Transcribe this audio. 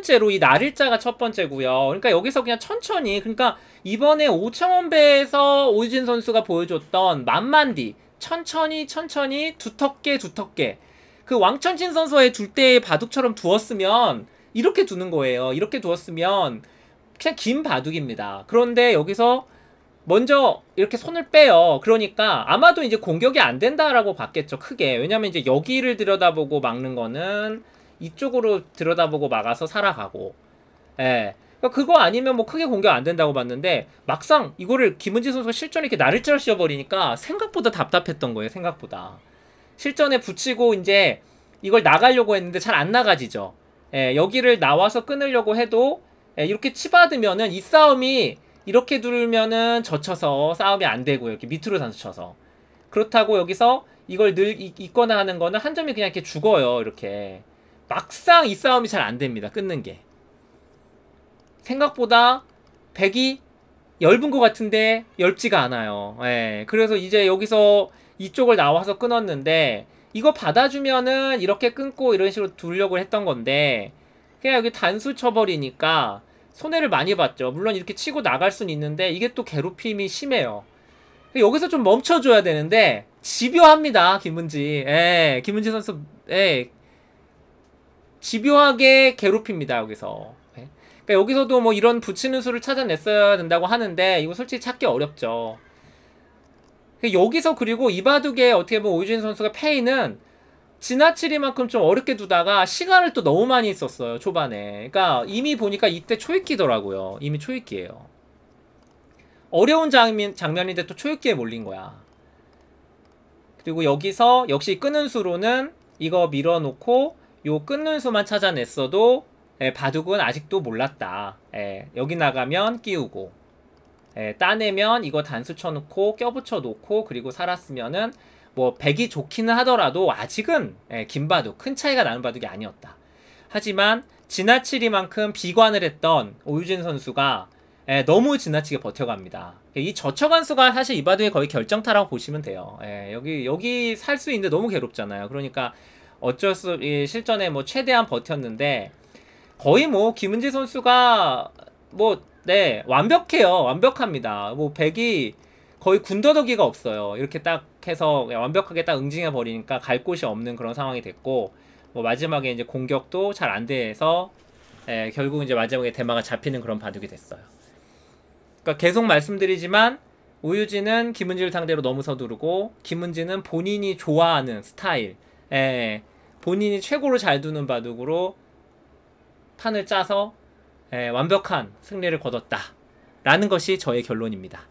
번째로 이 날일자가 첫 번째고요. 그러니까 여기서 그냥 천천히 그러니까 이번에 오창원배에서 오유진 선수가 보여줬던 만만디 천천히 천천히 두텁게 두텁게 그 왕천진 선수의 둘 때 바둑처럼 두었으면 이렇게 두는 거예요. 이렇게 두었으면 그냥 긴 바둑입니다. 그런데 여기서 먼저 이렇게 손을 빼요. 그러니까 아마도 이제 공격이 안 된다라고 봤겠죠. 크게. 왜냐면 이제 여기를 들여다보고 막는 거는 이쪽으로 들여다보고 막아서 살아가고 예. 그러니까 그거 아니면 뭐 크게 공격 안 된다고 봤는데 막상 이거를 김은지 선수가 실전에 이렇게 나를 찌어 씌워버리니까 생각보다 답답했던 거예요. 생각보다. 실전에 붙이고 이제 이걸 나가려고 했는데 잘 안 나가지죠. 예, 여기를 나와서 끊으려고 해도 예, 이렇게 치받으면은 이 싸움이 이렇게 두르면은 젖혀서 싸움이 안 되고 이렇게 밑으로 단수 쳐서 그렇다고 여기서 이걸 늘 이, 있거나 하는 거는 한 점이 그냥 이렇게 죽어요 이렇게 막상 이 싸움이 잘 안 됩니다. 끊는 게. 생각보다 백이 엷은것 같은데 엷지가 않아요. 예. 그래서 이제 여기서 이쪽을 나와서 끊었는데 이거 받아주면은 이렇게 끊고 이런 식으로 두려고 했던 건데 그냥 여기 단수 처버리니까 손해를 많이 봤죠. 물론 이렇게 치고 나갈 순 있는데 이게 또 괴롭힘이 심해요. 여기서 좀 멈춰줘야 되는데 집요합니다. 김은지. 예. 김은지 선수 예. 집요하게 괴롭힙니다. 여기서. 네. 그러니까 여기서도 뭐 이런 붙이는 수를 찾아냈어야 된다고 하는데 이거 솔직히 찾기 어렵죠. 그 여기서 그리고 이바둑에 어떻게 보면 오유진 선수가 페이는 지나치리만큼 좀 어렵게 두다가 시간을 또 너무 많이 있었어요 초반에 그러니까 이미 보니까 이때 초읽기더라고요 이미 초읽기예요 어려운 장면, 장면인데 또 초읽기에 몰린 거야 그리고 여기서 역시 끄는 수로는 이거 밀어놓고 요 끊는 수만 찾아냈어도 예, 바둑은 아직도 몰랐다. 예, 여기 나가면 끼우고 예, 따내면 이거 단수 쳐놓고 껴붙여 놓고 그리고 살았으면은 뭐 백이 좋기는 하더라도 아직은 예, 긴 바둑 큰 차이가 나는 바둑이 아니었다. 하지만 지나치리만큼 비관을 했던 오유진 선수가 예, 너무 지나치게 버텨갑니다. 이 저처간수가 사실 이 바둑의 거의 결정타라고 보시면 돼요. 예, 여기 여기 살 수 있는데 너무 괴롭잖아요. 그러니까 어쩔 수없이 실전에 뭐 최대한 버텼는데 거의 뭐 김은지 선수가 뭐 네 완벽해요 완벽합니다 뭐 백이 거의 군더더기가 없어요 이렇게 딱 해서 완벽하게 딱 응징해 버리니까 갈 곳이 없는 그런 상황이 됐고 뭐 마지막에 이제 공격도 잘 안 돼서 예, 결국 이제 마지막에 대마가 잡히는 그런 바둑이 됐어요. 그러니까 계속 말씀드리지만 우유진은 김은지를 상대로 너무 서두르고 김은지는 본인이 좋아하는 스타일 예, 본인이 최고로 잘 두는 바둑으로 판을 짜서 예, 완벽한 승리를 거뒀다. 라는 것이 저의 결론입니다.